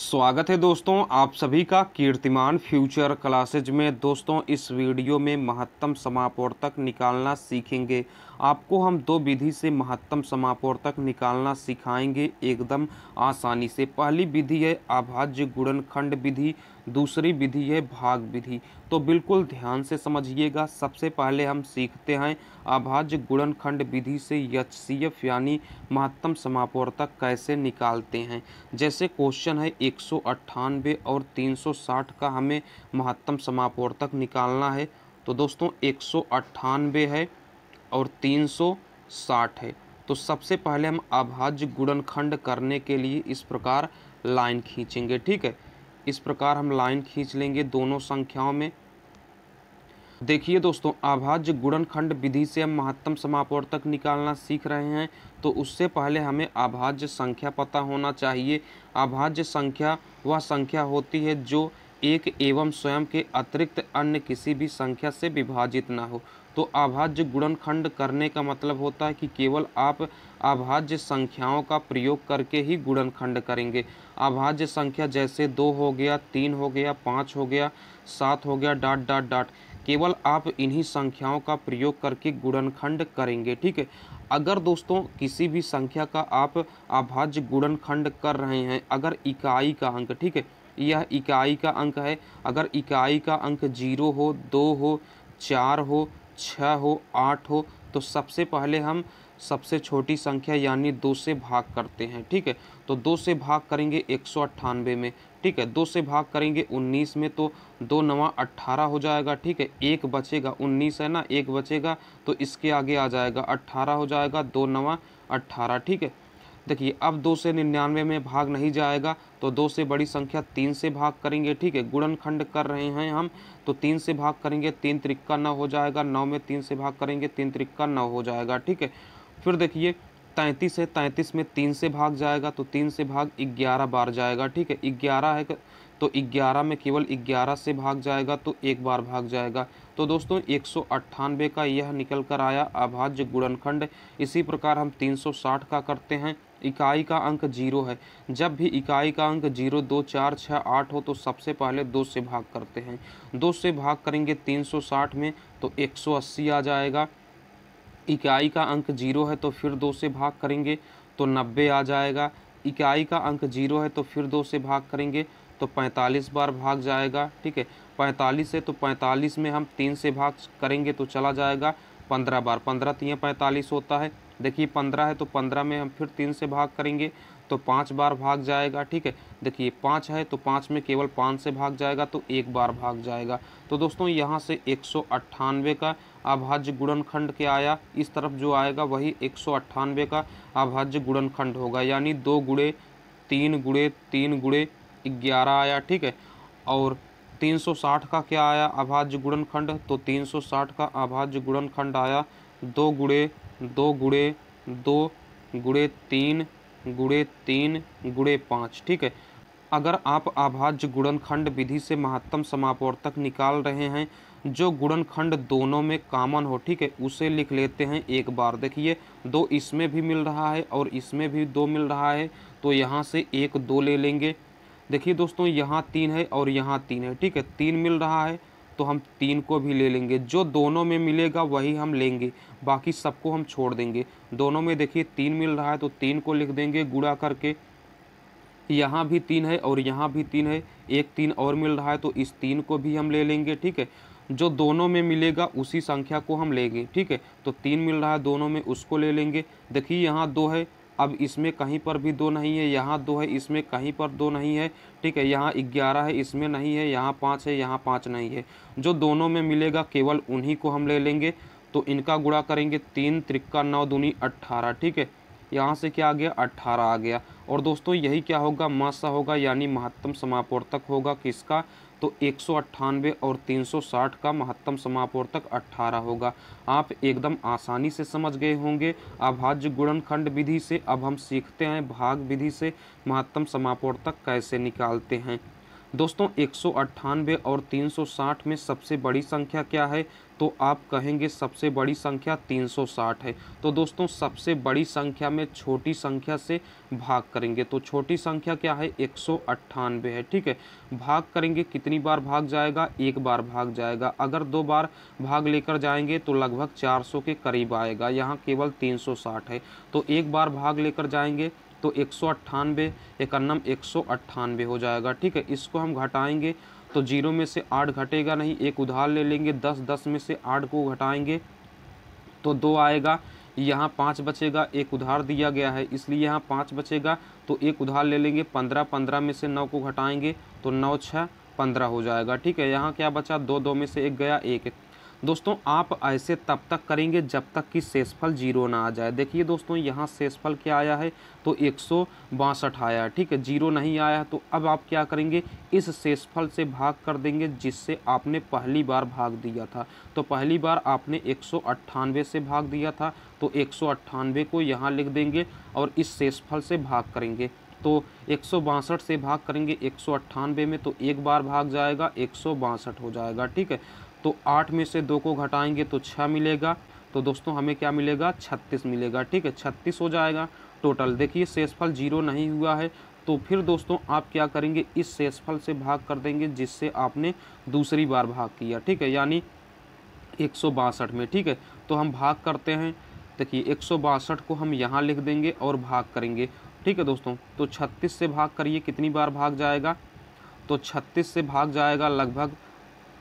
स्वागत है दोस्तों आप सभी का कीर्तिमान फ्यूचर क्लासेज में दोस्तों इस वीडियो में महत्तम समापवर्तक निकालना सीखेंगे आपको हम दो विधि से महत्तम समापवर्तक निकालना सिखाएंगे एकदम आसानी से पहली विधि है अभाज्य गुणनखंड विधि दूसरी विधि है भाग विधि तो बिल्कुल ध्यान से समझिएगा सबसे पहले हम सीखते हैं अभाज्य गुणनखंड विधि से यच सी एफ यानी महत्तम समापवर्तक कैसे निकालते हैं जैसे क्वेश्चन है एक और 360 का हमें महत्तम समापवर्तक निकालना है तो दोस्तों एक है और 360 है तो सबसे पहले हम अभाज्य गुणनखंड करने के लिए इस प्रकार लाइन खींचेंगे ठीक है इस प्रकार हम लाइन खींच लेंगे दोनों संख्याओं में देखिए दोस्तों अभाज्य गुणनखंड विधि से हम महत्तम समापवर्तक निकालना सीख रहे हैं तो उससे पहले हमें अभाज्य संख्या पता होना चाहिए अभाज्य संख्या वह संख्या होती है जो एक एवं स्वयं के अतिरिक्त अन्य किसी भी संख्या से विभाजित ना हो तो अभाज्य गुणनखंड करने का मतलब होता है कि केवल आप अभाज्य संख्याओं का प्रयोग करके ही गुणनखंड करेंगे अभाज्य संख्या जैसे दो हो गया तीन हो गया पाँच हो गया सात हो गया डॉट डॉट डॉट केवल आप इन्हीं संख्याओं का प्रयोग करके गुणनखंड करेंगे ठीक है अगर दोस्तों किसी भी संख्या का आप अभाज्य गुणनखंड कर रहे हैं अगर इकाई का अंक ठीक है यह इकाई का अंक है अगर इकाई का अंक जीरो हो दो हो चार हो छः हो आठ हो तो सबसे पहले हम सबसे छोटी संख्या यानी दो से भाग करते हैं ठीक है तो दो से भाग करेंगे एक सौ अट्ठानवे में ठीक है दो से भाग करेंगे उन्नीस में तो दो नवा अट्ठारह हो जाएगा ठीक है एक बचेगा उन्नीस है ना एक बचेगा तो इसके आगे आ जाएगा अट्ठारह हो जाएगा दो नवा अट्ठारह ठीक है देखिए अब दो से निन्यानवे में भाग नहीं जाएगा तो दो से बड़ी संख्या तीन से भाग करेंगे ठीक है गुणनखंड कर रहे हैं हम तो तीन से भाग करेंगे तीन त्रिक्का नौ हो जाएगा नौ में तीन से भाग करेंगे तीन त्रिक्का नौ हो जाएगा ठीक है फिर देखिए तैंतीस है तैंतीस में तीन से भाग जाएगा तो तीन से भाग ग्यारह बार जाएगा ठीक है ग्यारह है तो ग्यारह में केवल ग्यारह से भाग जाएगा तो एक बार भाग जाएगा तो दोस्तों एक सौ का यह निकल कर आया अभाज्य गुणनखंड इसी प्रकार हम तीन सौ साठ का करते हैं इकाई का अंक जीरो है जब भी इकाई का अंक जीरो दो चार छः आठ हो तो सबसे पहले दो से भाग करते हैं दो से भाग करेंगे तीन सौ साठ में तो एक सौ अस्सी आ जाएगा इकाई का अंक जीरो है तो फिर दो से भाग करेंगे तो नब्बे आ जाएगा इकाई का अंक जीरो है तो फिर दो से भाग करेंगे तो पैंतालीस बार भाग जाएगा ठीक है पैंतालीस है तो पैंतालीस में हम तीन से भाग करेंगे तो चला जाएगा पंद्रह बार पंद्रह तीन पैंतालीस होता है देखिए पंद्रह है तो पंद्रह में हम फिर तीन से भाग करेंगे तो पाँच बार भाग जाएगा ठीक है देखिए पाँच है तो पाँच में केवल पाँच से भाग जाएगा तो एक बार भाग जाएगा तो दोस्तों यहाँ से एक सौ अट्ठानवे का अभाज्य गुणनखंड के आया इस तरफ जो आएगा वही एक सौ का अभाज्य गुणनखंड होगा यानी दो गुड़े तीन गुड़े तीन गुड़े ग्यारह आया ठीक है और तीन सौ साठ का क्या आया अभाज्य गुणनखंड तो तीन सौ साठ का अभाज्य गुणनखंड आया दो गुड़े दो गुड़े दो गुड़े तीन गुड़े तीन गुड़े पाँच ठीक है अगर आप अभाज्य गुणनखंड विधि से महत्तम समापवर्तक निकाल रहे हैं जो गुणनखंड दोनों में कामन हो ठीक है उसे लिख लेते हैं एक बार देखिए दो इसमें भी मिल रहा है और इसमें भी दो मिल रहा है तो यहाँ से एक दो ले लेंगे देखिए दोस्तों यहाँ तीन है और यहाँ तीन है ठीक है तीन मिल रहा है तो हम तीन को भी ले लेंगे जो दोनों में मिलेगा वही हम लेंगे बाकी सबको हम छोड़ देंगे दोनों में देखिए तीन मिल रहा है तो तीन को लिख देंगे गुड़ा करके यहाँ भी तीन है और यहाँ भी तीन है एक तीन और मिल रहा है तो इस तीन को भी हम ले लेंगे ठीक है जो दोनों में मिलेगा उसी संख्या को हम लेंगे ठीक है तो तीन मिल रहा है दोनों में उसको ले लेंगे देखिए यहाँ दो है अब इसमें कहीं पर भी दो नहीं है यहाँ दो है इसमें कहीं पर दो नहीं है ठीक है यहाँ ग्यारह है इसमें नहीं है यहाँ पाँच है यहाँ पाँच नहीं है जो दोनों में मिलेगा केवल उन्हीं को हम ले लेंगे तो इनका गुड़ा करेंगे तीन त्रिक्का नौ दूनी अट्ठारह ठीक है यहाँ से क्या आ गया अट्ठारह आ गया और दोस्तों यही क्या होगा मासा होगा यानी महत्तम समापवर्तक होगा किसका तो एक और 360 का महत्तम समापवर्तक 18 होगा आप एकदम आसानी से समझ गए होंगे अभाज्य गुणनखंड विधि से अब हम सीखते हैं भाग विधि से महत्तम समापवर्तक कैसे निकालते हैं दोस्तों एक और 360 में सबसे बड़ी संख्या क्या है तो आप कहेंगे सबसे बड़ी संख्या 360 है तो दोस्तों सबसे बड़ी संख्या में छोटी संख्या से भाग करेंगे तो छोटी संख्या क्या है एक है ठीक है भाग करेंगे कितनी बार भाग जाएगा एक बार भाग जाएगा अगर दो बार भाग लेकर जाएंगे तो लगभग 400 के करीब आएगा यहाँ केवल 360 है तो एक बार भाग लेकर जाएंगे तो एक सौ अट्ठानबे इक्यानम एक सौ अट्ठानबे हो जाएगा ठीक है इसको हम घटाएंगे तो जीरो में से आठ घटेगा नहीं एक उधार ले लेंगे दस दस में से आठ को घटाएंगे तो दो आएगा यहाँ पाँच बचेगा एक उधार दिया गया है इसलिए यहाँ पाँच बचेगा तो एक उधार ले लेंगे पंद्रह पंद्रह में से नौ को घटाएंगे तो नौ छः पंद्रह हो जाएगा ठीक है यहाँ क्या बचा दो दो में से एक गया एक दोस्तों आप ऐसे तब तक करेंगे जब तक कि शेषफल जीरो ना आ जाए देखिए दोस्तों यहाँ शेषफल क्या आया है तो एक आया ठीक है जीरो नहीं आया तो अब आप क्या करेंगे इस शेषफल से भाग कर देंगे जिससे आपने पहली बार भाग दिया था तो पहली बार आपने एक से भाग दिया था तो एक को यहाँ लिख देंगे और इस शेषफल से भाग करेंगे तो एक से भाग करेंगे एक में तो एक बार भाग जाएगा एक हो जाएगा ठीक है तो आठ में से दो को घटाएंगे तो छः मिलेगा तो दोस्तों हमें क्या मिलेगा छत्तीस मिलेगा ठीक है छत्तीस हो जाएगा टोटल देखिए शेषफल जीरो नहीं हुआ है तो फिर दोस्तों आप क्या करेंगे इस शेषफल से भाग कर देंगे जिससे आपने दूसरी बार भाग किया ठीक है यानी एक में ठीक है तो हम भाग करते हैं देखिए एक को हम यहाँ लिख देंगे और भाग करेंगे ठीक है दोस्तों तो छत्तीस से भाग करिए कितनी बार भाग जाएगा तो छत्तीस से भाग जाएगा लगभग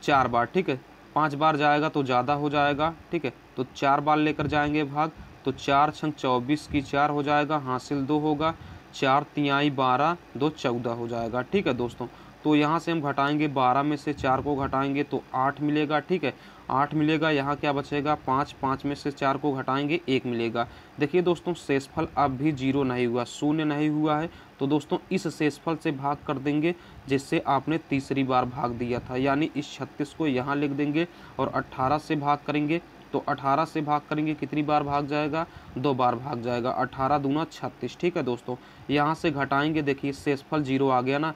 चार बार ठीक है पाँच बार जाएगा तो ज़्यादा हो जाएगा ठीक है तो चार बार लेकर जाएंगे भाग तो चार छंग चौबीस की चार हो जाएगा हासिल दो होगा चार तिहाई बारह दो चौदह हो जाएगा ठीक है दोस्तों तो यहाँ से हम घटाएंगे बारह में से चार को घटाएंगे तो आठ मिलेगा ठीक है आठ मिलेगा यहाँ क्या बचेगा पाँच पाँच में से चार को घटाएंगे एक मिलेगा देखिए दोस्तों शेषफल अब भी जीरो नहीं हुआ शून्य नहीं हुआ है तो दोस्तों इस शेषफल से भाग कर देंगे जिससे आपने तीसरी बार भाग दिया था यानी इस छत्तीस को यहाँ लिख देंगे और अट्ठारह से भाग करेंगे तो 18 से भाग करेंगे कितनी बार भाग जाएगा दो बार भाग जाएगा 18 दूना छत्तीस ठीक है दोस्तों यहाँ से घटाएंगे देखिए शेषफल जीरो आ गया ना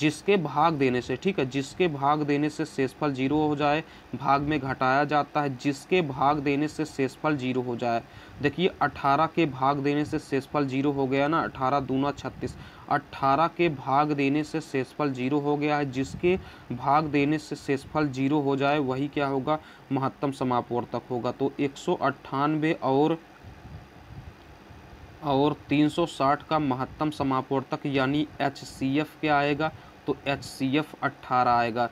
जिसके भाग देने से ठीक है जिसके भाग देने से शेषफल जीरो हो जाए भाग में घटाया जाता है जिसके भाग देने से शेषफल जीरो हो जाए देखिए अठारह के भाग देने से शेषफल जीरो हो गया ना अठारह दूना छत्तीस अट्ठारह के भाग देने से शेषफल जीरो हो गया है जिसके भाग देने से शेषफल जीरो हो जाए वही क्या होगा महत्तम समापवर्तक होगा तो एक और और 360 का महत्तम समापवर्तक यानी एच क्या आएगा तो एच सी आएगा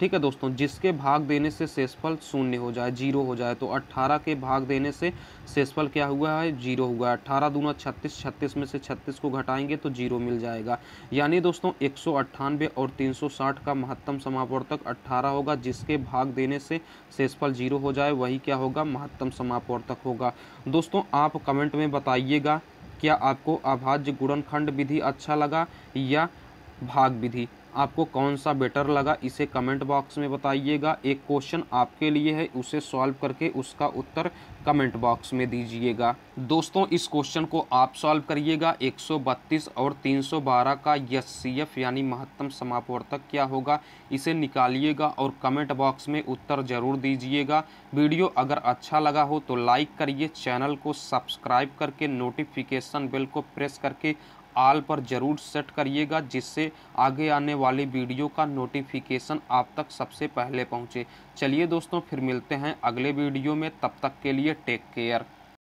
ठीक है दोस्तों जिसके भाग देने से शेषफल शून्य हो जाए जीरो हो जाए तो 18 के भाग देने से शेषफल क्या हुआ है जीरो हुआ है अट्ठारह दूना छत्तीस छत्तीस में से छत्तीस को घटाएंगे तो जीरो मिल जाएगा यानी दोस्तों एक और 360 का महत्तम समापवर्तक 18 होगा जिसके भाग देने से शेषफल जीरो हो जाए वही क्या होगा महत्तम समापवर्तक होगा दोस्तों आप कमेंट में बताइएगा क्या आपको अभाज्य गुणनखंड विधि अच्छा लगा या भाग विधि आपको कौन सा बेटर लगा इसे कमेंट बॉक्स में बताइएगा एक क्वेश्चन आपके लिए है उसे सॉल्व करके उसका उत्तर कमेंट बॉक्स में दीजिएगा दोस्तों इस क्वेश्चन को आप सॉल्व करिएगा 132 और 312 का यस एफ यानी महत्तम समापवर्तक क्या होगा इसे निकालिएगा और कमेंट बॉक्स में उत्तर जरूर दीजिएगा वीडियो अगर अच्छा लगा हो तो लाइक करिए चैनल को सब्सक्राइब करके नोटिफिकेशन बेल को प्रेस करके आल पर ज़रूर सेट करिएगा जिससे आगे आने वाली वीडियो का नोटिफिकेशन आप तक सबसे पहले पहुँचे चलिए दोस्तों फिर मिलते हैं अगले वीडियो में तब तक के लिए टेक केयर